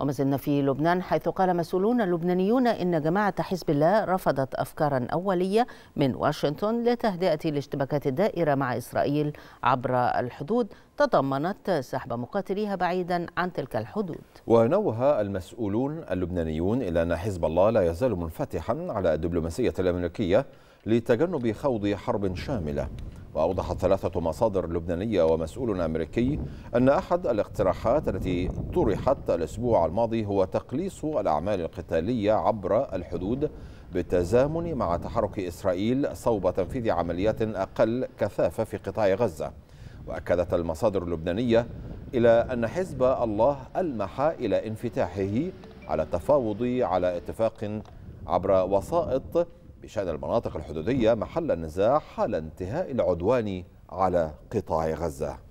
وما زلنا في لبنان حيث قال مسؤولون لبنانيون إن جماعة حزب الله رفضت أفكارا أولية من واشنطن لتهدئة الاشتباكات الدائرة مع إسرائيل عبر الحدود تضمنت سحب مقاتليها بعيدا عن تلك الحدود ونوه المسؤولون اللبنانيون إلى أن حزب الله لا يزال منفتحا على الدبلوماسية الأمريكية لتجنب خوض حرب شاملة وأوضحت ثلاثة مصادر لبنانية ومسؤول أمريكي أن أحد الاقتراحات التي طرحت الأسبوع الماضي هو تقليص الأعمال القتالية عبر الحدود بالتزامن مع تحرك إسرائيل صوب تنفيذ عمليات أقل كثافة في قطاع غزة وأكدت المصادر اللبنانية إلى أن حزب الله ألمح إلى انفتاحه على التفاوض على اتفاق عبر وسائط بشأن المناطق الحدودية محل النزاع حال انتهاء العدوان على قطاع غزة